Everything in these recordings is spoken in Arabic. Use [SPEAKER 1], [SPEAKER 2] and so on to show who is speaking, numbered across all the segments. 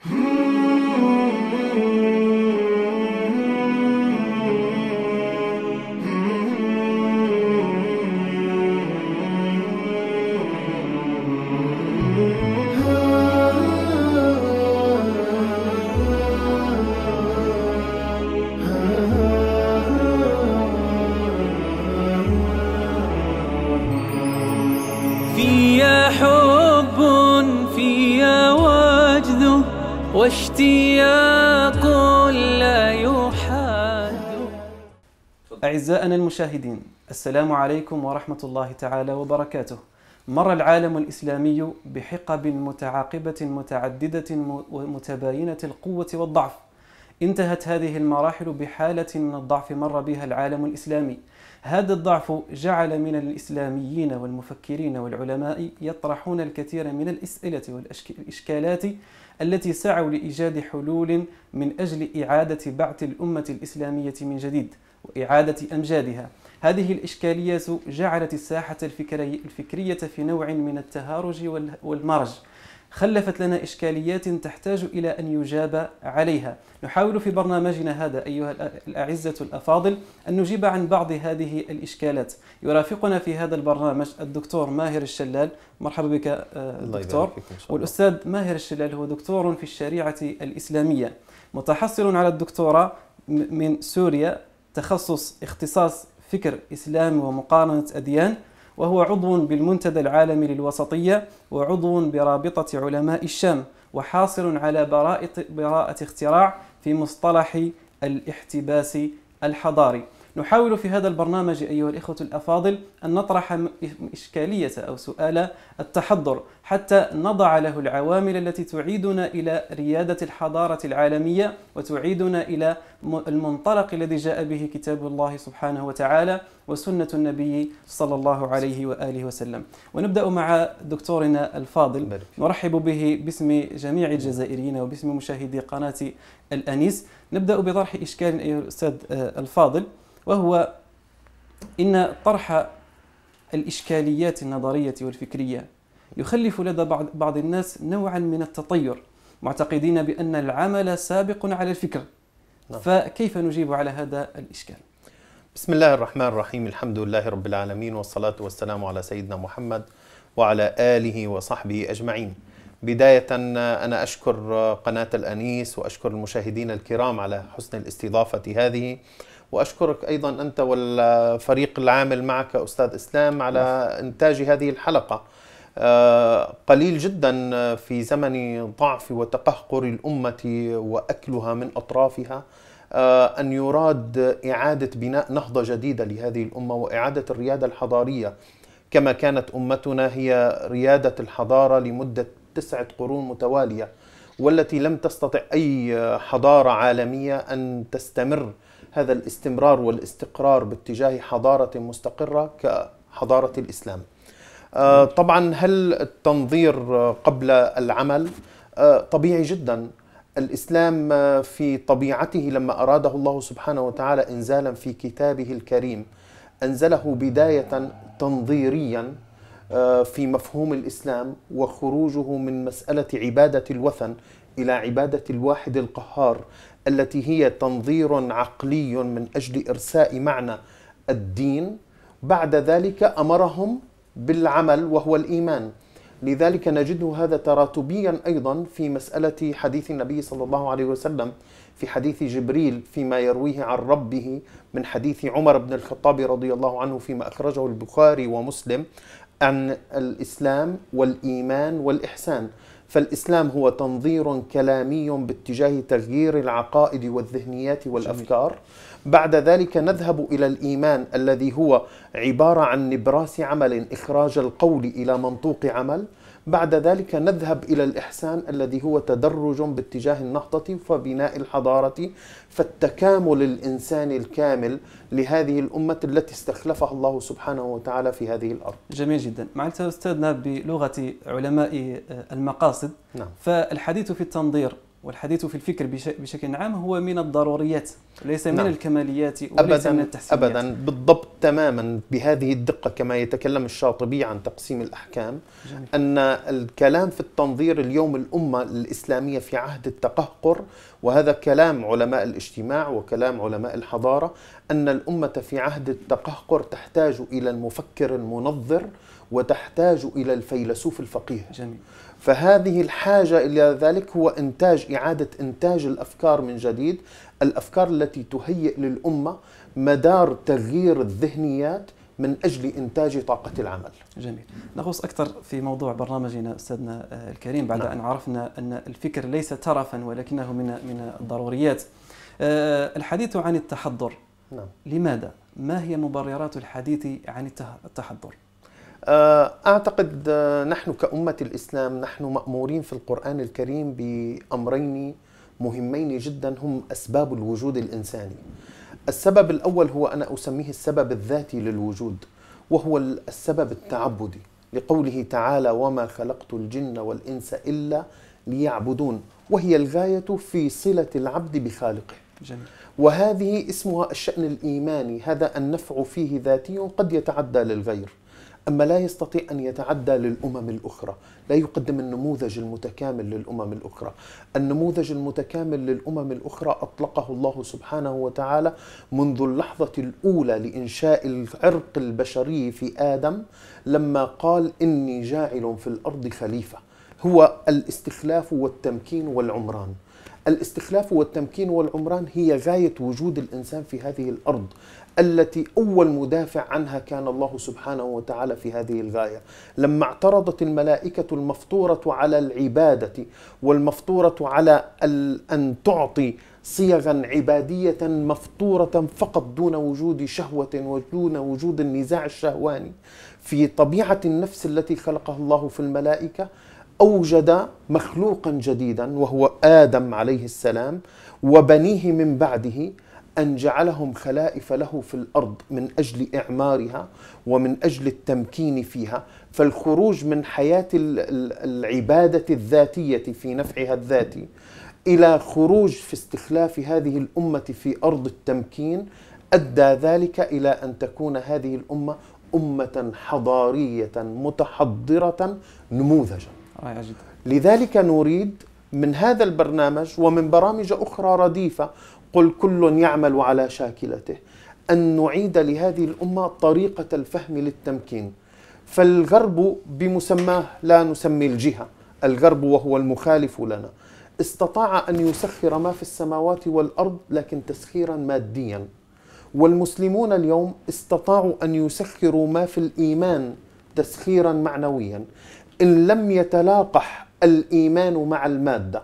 [SPEAKER 1] Hmm.
[SPEAKER 2] المشاهدين السلام عليكم ورحمة الله تعالى وبركاته مر العالم الإسلامي بحقب متعاقبة متعددة ومتباينة القوة والضعف انتهت هذه المراحل بحالة من الضعف مر بها العالم الإسلامي هذا الضعف جعل من الإسلاميين والمفكرين والعلماء يطرحون الكثير من الأسئلة والإشكالات التي سعوا لإيجاد حلول من أجل إعادة بعث الأمة الإسلامية من جديد وإعادة أمجادها هذه الإشكاليات جعلت الساحة الفكرية في نوع من التهارج والمرج خلفت لنا إشكاليات تحتاج إلى أن يجاب عليها نحاول في برنامجنا هذا أيها الأعزة الأفاضل أن نجيب عن بعض هذه الإشكالات يرافقنا في هذا البرنامج الدكتور ماهر الشلال مرحبا بك آه، دكتور والأستاذ ماهر الشلال هو دكتور في الشريعة الإسلامية متحصل على الدكتوراه من سوريا تخصص اختصاص فكر إسلامي ومقارنة أديان وهو عضو بالمنتدى العالمي للوسطية وعضو برابطة علماء الشام وحاصل على براءة, براءة اختراع في مصطلح الاحتباس الحضاري نحاول في هذا البرنامج أيها الإخوة الأفاضل أن نطرح إشكالية أو سؤال التحضر حتى نضع له العوامل التي تعيدنا إلى ريادة الحضارة العالمية وتعيدنا إلى المنطلق الذي جاء به كتاب الله سبحانه وتعالى وسنة النبي صلى الله عليه وآله وسلم ونبدأ مع دكتورنا الفاضل نرحب به باسم جميع الجزائريين وباسم مشاهدي قناة الأنيس نبدأ بطرح إشكال أيها الأستاذ آه، الفاضل وهو إن طرح الإشكاليات النظرية والفكرية يخلف لدى بعض الناس نوعا من التطير
[SPEAKER 1] معتقدين بأن العمل سابق على الفكر نعم. فكيف نجيب على هذا الإشكال؟ بسم الله الرحمن الرحيم الحمد لله رب العالمين والصلاة والسلام على سيدنا محمد وعلى آله وصحبه أجمعين بداية أنا أشكر قناة الأنيس وأشكر المشاهدين الكرام على حسن الاستضافة هذه وأشكرك أيضا أنت والفريق العامل معك أستاذ إسلام على إنتاج هذه الحلقة آه، قليل جدا في زمن ضعف وتقهقر الأمة وأكلها من أطرافها آه، أن يراد إعادة بناء نهضة جديدة لهذه الأمة وإعادة الريادة الحضارية كما كانت أمتنا هي ريادة الحضارة لمدة تسعة قرون متوالية والتي لم تستطع أي حضارة عالمية أن تستمر هذا الاستمرار والاستقرار باتجاه حضارة مستقرة كحضارة الإسلام آه، طبعا هل التنظير قبل العمل آه، طبيعي جدا الإسلام آه، في طبيعته لما أراده الله سبحانه وتعالى إنزالا في كتابه الكريم أنزله بداية تنظيريا آه، في مفهوم الاسلام وخروجه من مساله عباده الوثن الى عباده الواحد القهار التي هي تنظير عقلي من اجل ارساء معنى الدين بعد ذلك امرهم بالعمل وهو الايمان لذلك نجده هذا تراتبيا ايضا في مساله حديث النبي صلى الله عليه وسلم في حديث جبريل فيما يرويه عن ربه من حديث عمر بن الخطاب رضي الله عنه فيما اخرجه البخاري ومسلم عن الإسلام والإيمان والإحسان فالإسلام هو تنظير كلامي باتجاه تغيير العقائد والذهنيات والأفكار جميل. بعد ذلك نذهب إلى الإيمان الذي هو عبارة عن نبراس عمل إخراج القول إلى منطوق عمل بعد ذلك نذهب إلى الإحسان الذي هو تدرج باتجاه النهضة وبناء الحضارة فالتكامل الإنساني الكامل لهذه الأمة التي استخلفها الله سبحانه وتعالى في هذه الأرض جميل
[SPEAKER 2] جدا معناتها أستاذنا بلغة علماء المقاصد نعم. فالحديث في التنظير والحديث في الفكر بشكل عام هو من الضروريات ليس من نعم. الكماليات وليس أبداً من التحسينات أبدا
[SPEAKER 1] بالضبط تماما بهذه الدقة كما يتكلم الشاطبي عن تقسيم الأحكام جميل. أن الكلام في التنظير اليوم الأمة الإسلامية في عهد التقهقر وهذا كلام علماء الاجتماع وكلام علماء الحضارة أن الأمة في عهد التقهقر تحتاج إلى المفكر المنظر وتحتاج إلى الفيلسوف الفقيه جميل. فهذه الحاجة إلى ذلك هو إنتاج إعادة إنتاج الأفكار من جديد الأفكار التي تهيئ للأمة مدار تغيير الذهنيات من أجل إنتاج طاقة العمل
[SPEAKER 2] جميل نغوص أكثر في موضوع برنامجنا أستاذنا الكريم بعد نعم. أن عرفنا أن الفكر ليس ترفا ولكنه من من الضروريات آه، الحديث عن التحضر
[SPEAKER 1] نعم. لماذا؟ ما هي مبررات الحديث عن التحضر؟ آه، اعتقد آه، نحن كامه الاسلام نحن مامورين في القران الكريم بامرين مهمين جدا هم اسباب الوجود الانساني. السبب الاول هو انا اسميه السبب الذاتي للوجود وهو السبب التعبدي لقوله تعالى وما خلقت الجن والانس الا ليعبدون وهي الغايه في صله العبد بخالقه. جميل. وهذه اسمها الشان الايماني هذا النفع فيه ذاتي قد يتعدى للغير. أما لا يستطيع أن يتعدى للأمم الأخرى لا يقدم النموذج المتكامل للأمم الأخرى النموذج المتكامل للأمم الأخرى أطلقه الله سبحانه وتعالى منذ اللحظة الأولى لإنشاء العرق البشري في آدم لما قال إني جاعل في الأرض خليفة هو الاستخلاف والتمكين والعمران الاستخلاف والتمكين والعمران هي غاية وجود الإنسان في هذه الأرض التي أول مدافع عنها كان الله سبحانه وتعالى في هذه الغاية لما اعترضت الملائكة المفطورة على العبادة والمفطورة على أن تعطي صيغا عبادية مفطورة فقط دون وجود شهوة ودون وجود النزاع الشهواني في طبيعة النفس التي خلقها الله في الملائكة أوجد مخلوقا جديدا وهو آدم عليه السلام وبنيه من بعده أن جعلهم خلائف له في الأرض من أجل إعمارها ومن أجل التمكين فيها فالخروج من حياة العبادة الذاتية في نفعها الذاتي إلى خروج في استخلاف هذه الأمة في أرض التمكين أدى ذلك إلى أن تكون هذه الأمة أمة حضارية متحضرة نموذجا لذلك نريد من هذا البرنامج ومن برامج أخرى رديفة قل كل يعمل على شاكلته أن نعيد لهذه الأمة طريقة الفهم للتمكين فالغرب بمسماه لا نسمي الجهة الغرب وهو المخالف لنا استطاع أن يسخر ما في السماوات والأرض لكن تسخيرا ماديا والمسلمون اليوم استطاعوا أن يسخروا ما في الإيمان تسخيرا معنويا إن لم يتلاقح الايمان مع الماده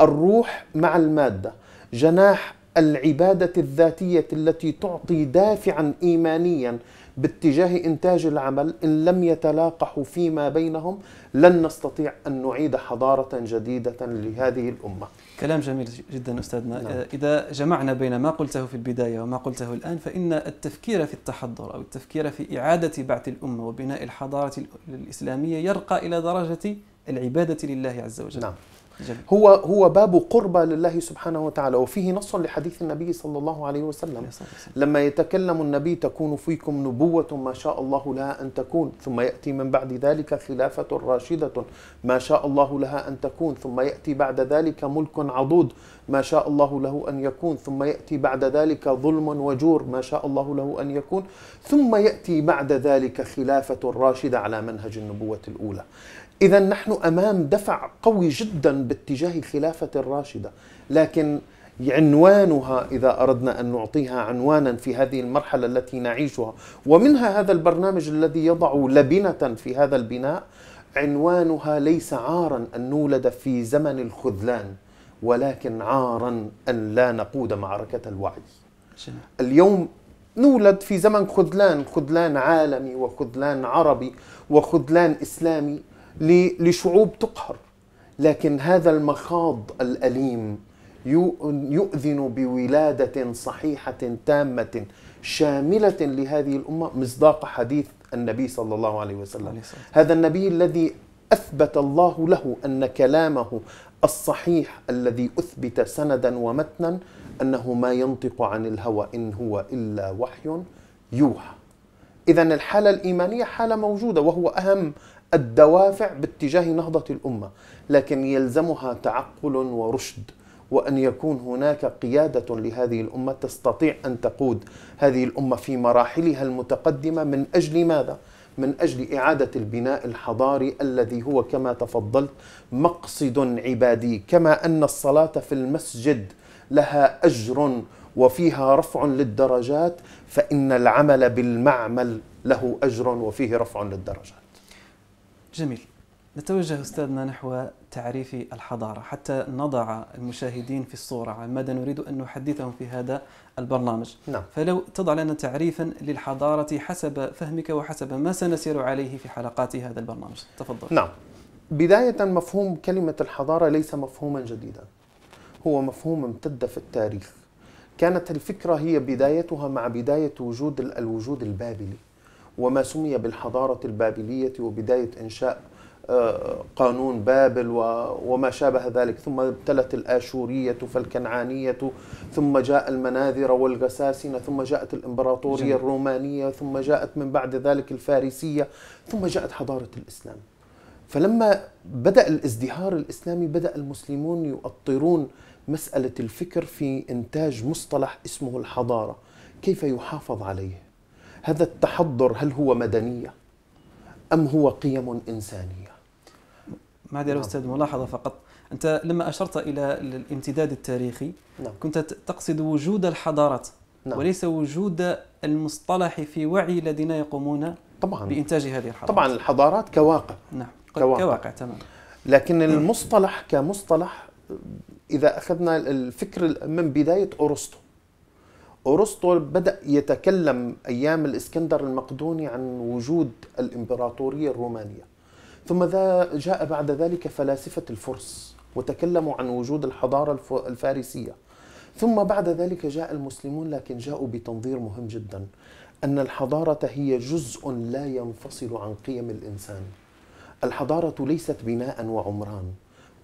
[SPEAKER 1] الروح مع الماده جناح العباده الذاتيه التي تعطي دافعا ايمانيا باتجاه انتاج العمل ان لم يتلاقحوا فيما بينهم لن نستطيع ان نعيد حضاره جديده لهذه الامه.
[SPEAKER 2] كلام جميل جدا استاذنا، نعم. آه، اذا جمعنا بين ما قلته في البدايه وما قلته الان فان التفكير في التحضر او التفكير في اعاده بعث الامه وبناء الحضاره
[SPEAKER 1] الاسلاميه يرقى الى درجه العبادة لله عز وجل نعم جل. هو هو باب قربى لله سبحانه وتعالى وفيه نص لحديث النبي صلى الله عليه وسلم لما يتكلم النبي تكون فيكم نبوة ما شاء الله لها أن تكون ثم يأتي من بعد ذلك خلافة راشدة ما شاء الله لها أن تكون ثم يأتي بعد ذلك ملك عضود ما شاء الله له أن يكون ثم يأتي بعد ذلك ظلم وجور ما شاء الله له أن يكون ثم يأتي بعد ذلك خلافة راشدة على منهج النبوة الأولى إذا نحن أمام دفع قوي جدا باتجاه الخلافة الراشدة لكن عنوانها إذا أردنا أن نعطيها عنوانا في هذه المرحلة التي نعيشها ومنها هذا البرنامج الذي يضع لبنة في هذا البناء عنوانها ليس عارا أن نولد في زمن الخذلان ولكن عارا أن لا نقود معركة الوعي اليوم نولد في زمن خذلان خذلان عالمي وخذلان عربي وخذلان إسلامي لشعوب تقهر لكن هذا المخاض الأليم يؤذن بولادة صحيحة تامة شاملة لهذه الأمة مصداق حديث النبي صلى الله عليه وسلم هذا النبي الذي أثبت الله له أن كلامه الصحيح الذي أثبت سندا ومتنا أنه ما ينطق عن الهوى إن هو إلا وحي يوحى إذا الحالة الإيمانية حالة موجودة وهو أهم الدوافع باتجاه نهضة الأمة لكن يلزمها تعقل ورشد وأن يكون هناك قيادة لهذه الأمة تستطيع أن تقود هذه الأمة في مراحلها المتقدمة من أجل ماذا؟ من أجل إعادة البناء الحضاري الذي هو كما تفضلت مقصد عبادي كما أن الصلاة في المسجد لها أجر وفيها رفع للدرجات فإن العمل بالمعمل له أجر وفيه رفع للدرجات
[SPEAKER 2] جميل نتوجه أستاذنا نحو تعريف الحضارة حتى نضع المشاهدين في الصورة عن ماذا نريد أن نحدثهم في هذا البرنامج نعم. فلو تضع لنا تعريفا للحضارة حسب فهمك وحسب ما سنسير عليه في حلقات هذا البرنامج تفضل نعم
[SPEAKER 1] بداية مفهوم كلمة الحضارة ليس مفهوما جديدا هو مفهوم امتد في التاريخ كانت الفكرة هي بدايتها مع بداية وجود الوجود البابلي وما سمي بالحضارة البابلية وبداية إنشاء آه، قانون بابل وما شابه ذلك ثم ابتلت الآشورية فالكنعانية ثم جاء المناذر والغساسنة ثم جاءت الإمبراطورية جميل. الرومانية ثم جاءت من بعد ذلك الفارسية ثم جاءت حضارة الإسلام فلما بدأ الازدهار الإسلامي بدأ المسلمون يؤطرون مسألة الفكر في إنتاج مصطلح اسمه الحضارة كيف يحافظ عليه هذا التحضر هل هو مدنية أم هو قيم إنسانية معذرة نعم. أستاذ ملاحظة فقط أنت لما أشرت
[SPEAKER 2] إلى الامتداد التاريخي نعم. كنت تقصد وجود الحضارات نعم. وليس وجود المصطلح في وعي الذين يقومون طبعا بإنتاج هذه الحضارات طبعا
[SPEAKER 1] الحضارات كواقع نعم كواقع, كواقع تمام لكن المصطلح كمصطلح إذا أخذنا الفكر من بداية أرسطو أرسطو بدأ يتكلم أيام الإسكندر المقدوني عن وجود الإمبراطورية الرومانية ثم ذا جاء بعد ذلك فلاسفة الفرس وتكلموا عن وجود الحضارة الفارسية ثم بعد ذلك جاء المسلمون لكن جاءوا بتنظير مهم جدا أن الحضارة هي جزء لا ينفصل عن قيم الإنسان الحضارة ليست بناء وعمران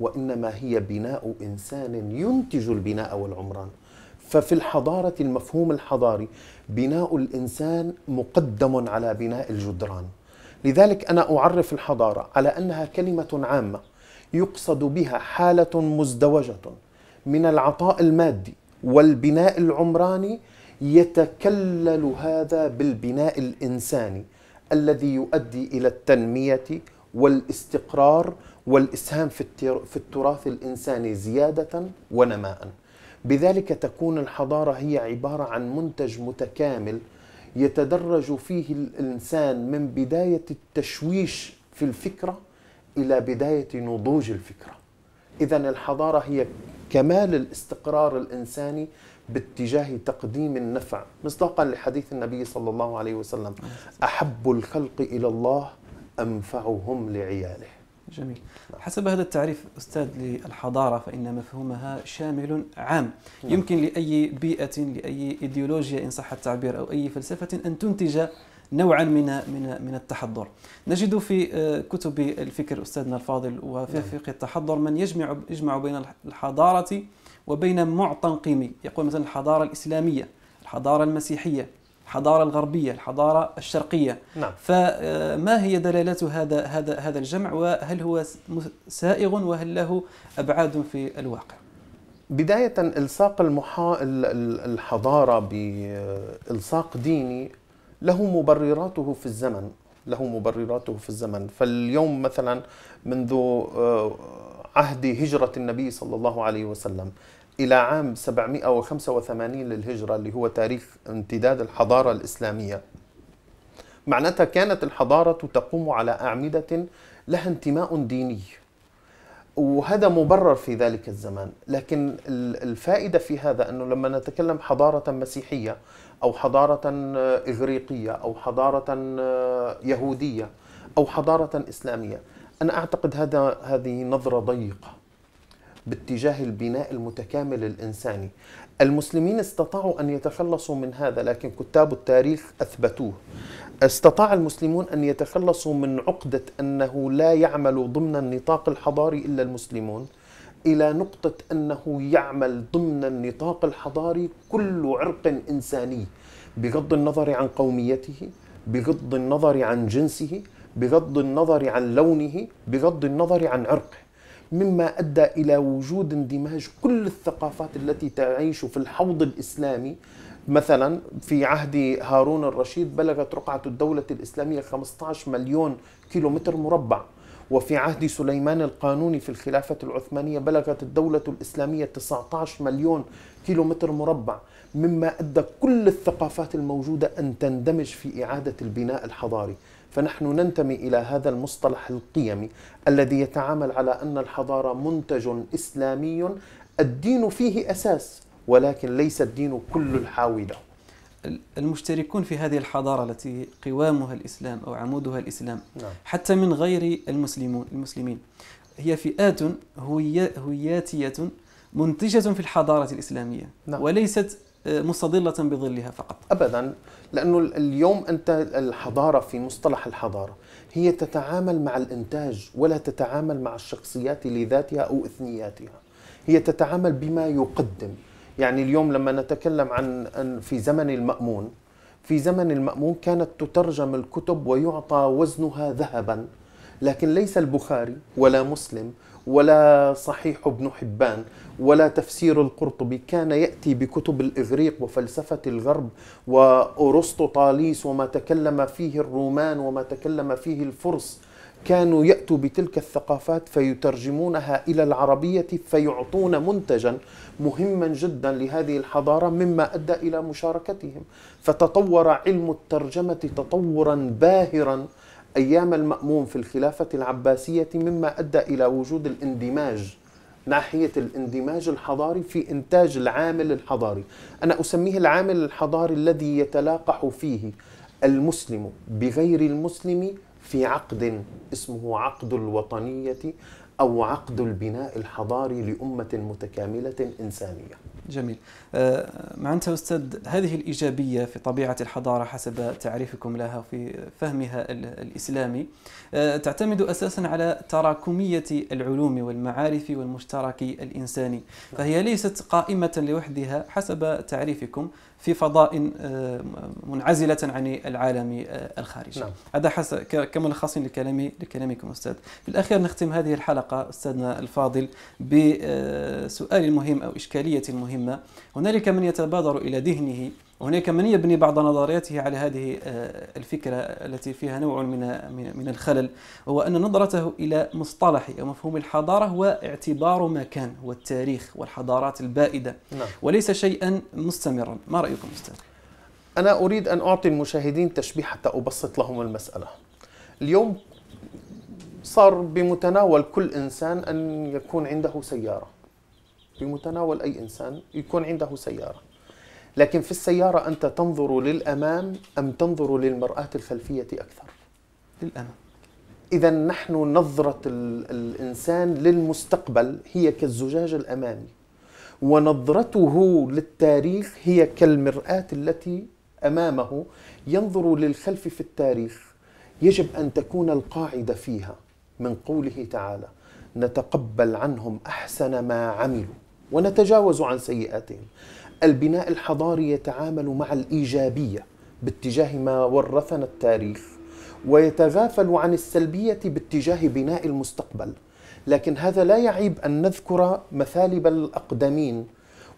[SPEAKER 1] وإنما هي بناء إنسان ينتج البناء والعمران ففي الحضارة المفهوم الحضاري بناء الإنسان مقدم على بناء الجدران لذلك أنا أعرف الحضارة على أنها كلمة عامة يقصد بها حالة مزدوجة من العطاء المادي والبناء العمراني يتكلل هذا بالبناء الإنساني الذي يؤدي إلى التنمية والاستقرار والإسهام في التراث الإنساني زيادة ونماءً بذلك تكون الحضارة هي عبارة عن منتج متكامل يتدرج فيه الإنسان من بداية التشويش في الفكرة إلى بداية نضوج الفكرة إذا الحضارة هي كمال الاستقرار الإنساني باتجاه تقديم النفع مصداقا لحديث النبي صلى الله عليه وسلم أحب الخلق إلى الله أنفعهم لعياله
[SPEAKER 2] جميل حسب هذا التعريف أستاذ للحضارة فإن مفهومها شامل عام نعم. يمكن لأي بيئة لأي إيديولوجيا إن صح التعبير أو أي فلسفة أن تنتج نوعا من من من التحضر نجد في آه، كتب الفكر استاذنا الفاضل وفي نعم. فقه التحضر من يجمع يجمع بين الحضاره وبين معطى قيمي يقول مثلا الحضاره الاسلاميه الحضاره المسيحيه الحضاره الغربيه الحضاره الشرقيه نعم. فما آه، هي دلالات هذا هذا هذا الجمع وهل هو سائغ وهل له ابعاد في
[SPEAKER 1] الواقع بدايه الصاق المحا... الحضاره بالصاق آه، ديني له مبرراته في الزمن له مبرراته في الزمن فاليوم مثلا منذ آه، عهد هجرة النبي صلى الله عليه وسلم إلى عام 785 للهجرة اللي هو تاريخ امتداد الحضارة الإسلامية معناتها كانت الحضارة تقوم على أعمدة لها انتماء ديني وهذا مبرر في ذلك الزمان لكن الفائدة في هذا أنه لما نتكلم حضارة مسيحية أو حضارة إغريقية أو حضارة يهودية أو حضارة إسلامية أنا أعتقد هذا هذه نظرة ضيقة باتجاه البناء المتكامل الانساني. المسلمين استطاعوا ان يتخلصوا من هذا لكن كتاب التاريخ اثبتوه. استطاع المسلمون ان يتخلصوا من عقده انه لا يعمل ضمن النطاق الحضاري الا المسلمون الى نقطه انه يعمل ضمن النطاق الحضاري كل عرق انساني بغض النظر عن قوميته، بغض النظر عن جنسه، بغض النظر عن لونه، بغض النظر عن عرقه. مما ادى الى وجود اندماج كل الثقافات التي تعيش في الحوض الاسلامي مثلا في عهد هارون الرشيد بلغت رقعة الدولة الإسلامية 15 مليون كيلومتر مربع وفي عهد سليمان القانوني في الخلافة العثمانية بلغت الدولة الإسلامية 19 مليون كيلومتر مربع مما أدى كل الثقافات الموجودة أن تندمج في إعادة البناء الحضاري فنحن ننتمي الى هذا المصطلح القيمي الذي يتعامل على ان الحضاره منتج اسلامي الدين فيه اساس ولكن ليس الدين كل الحاوله.
[SPEAKER 2] المشتركون في هذه الحضاره التي قوامها الاسلام او عمودها الاسلام نعم. حتى من غير المسلمون المسلمين هي فئات هوياتيه منتجه في الحضاره الاسلاميه نعم. وليست مستظلة بظلها فقط
[SPEAKER 1] أبدا لأنه اليوم أنت الحضارة في مصطلح الحضارة هي تتعامل مع الإنتاج ولا تتعامل مع الشخصيات لذاتها أو إثنياتها هي تتعامل بما يقدم يعني اليوم لما نتكلم عن في زمن المأمون في زمن المأمون كانت تترجم الكتب ويعطى وزنها ذهبا لكن ليس البخاري ولا مسلم ولا صحيح ابن حبان ولا تفسير القرطبي كان ياتي بكتب الاغريق وفلسفه الغرب وارسطو طاليس وما تكلم فيه الرومان وما تكلم فيه الفرس كانوا ياتوا بتلك الثقافات فيترجمونها الى العربيه فيعطون منتجا مهما جدا لهذه الحضاره مما ادى الى مشاركتهم فتطور علم الترجمه تطورا باهرا أيام المأمون في الخلافة العباسية مما أدى إلى وجود الاندماج ناحية الاندماج الحضاري في إنتاج العامل الحضاري أنا أسميه العامل الحضاري الذي يتلاقح فيه المسلم بغير المسلم في عقد اسمه عقد الوطنية أو عقد البناء الحضاري لأمة متكاملة إنسانية
[SPEAKER 2] جميل آه، معناتها أستاذ هذه الإيجابية في طبيعة الحضارة حسب تعريفكم لها في فهمها الإسلامي آه، تعتمد أساسا على تراكمية العلوم والمعارف والمشترك الإنساني فهي ليست قائمة لوحدها حسب تعريفكم في فضاء آه، منعزلة عن العالم الخارجي نعم. هذا كملخص لكلامي لكلامكم أستاذ في الأخير نختم هذه الحلقة أستاذنا الفاضل بسؤال مهم أو إشكالية مهمة مهمة هنالك من يتبادر إلى ذهنه هناك من يبني بعض نظرياته على هذه آه، الفكرة التي فيها نوع من من الخلل وهو أن نظرته إلى مصطلح أو مفهوم الحضارة هو اعتبار ما كان هو التاريخ
[SPEAKER 1] والحضارات البائدة نعم. وليس شيئا مستمرا ما رأيكم أستاذ؟ أنا أريد أن أعطي المشاهدين تشبيه حتى أبسط لهم المسألة اليوم صار بمتناول كل إنسان أن يكون عنده سيارة بمتناول أي إنسان يكون عنده سيارة لكن في السيارة أنت تنظر للأمام أم تنظر للمرآة الخلفية أكثر للأمام إذا نحن نظرة الإنسان للمستقبل هي كالزجاج الأمامي ونظرته للتاريخ هي كالمرآة التي أمامه ينظر للخلف في التاريخ يجب أن تكون القاعدة فيها من قوله تعالى نتقبل عنهم أحسن ما عملوا ونتجاوز عن سيئاتهم البناء الحضاري يتعامل مع الإيجابية باتجاه ما ورثنا التاريخ ويتغافل عن السلبية باتجاه بناء المستقبل لكن هذا لا يعيب أن نذكر مثالب الأقدمين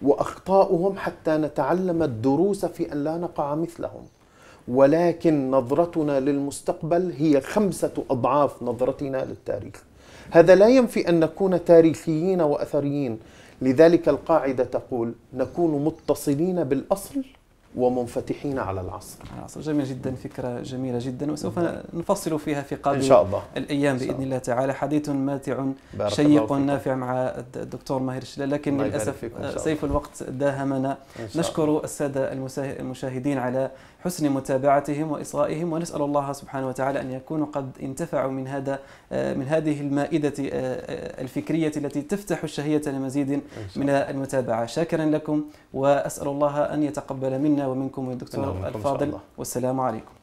[SPEAKER 1] وأخطاؤهم حتى نتعلم الدروس في أن لا نقع مثلهم ولكن نظرتنا للمستقبل هي خمسة أضعاف نظرتنا للتاريخ هذا لا ينفي أن نكون تاريخيين وأثريين لذلك القاعدة تقول نكون متصلين بالأصل ومنفتحين على العصر على العصر
[SPEAKER 2] جميل جدا فكرة جميلة جدا وسوف نعم. نفصل فيها في قادم إن شاء الله. الأيام بإذن الله. الله تعالى حديث ماتع شيق نافع مع الدكتور ماهر الشلال لكن للأسف سيف الوقت داهمنا نشكر السادة المشاهدين على حسن متابعتهم وإصغائهم ونسأل الله سبحانه وتعالى أن يكونوا قد انتفعوا من هذا آه، من هذه المائدة آه، آه، الفكرية التي تفتح الشهية لمزيد من المتابعة شاكرا لكم وأسأل الله أن يتقبل منا ومنكم الدكتور الفاضل والسلام عليكم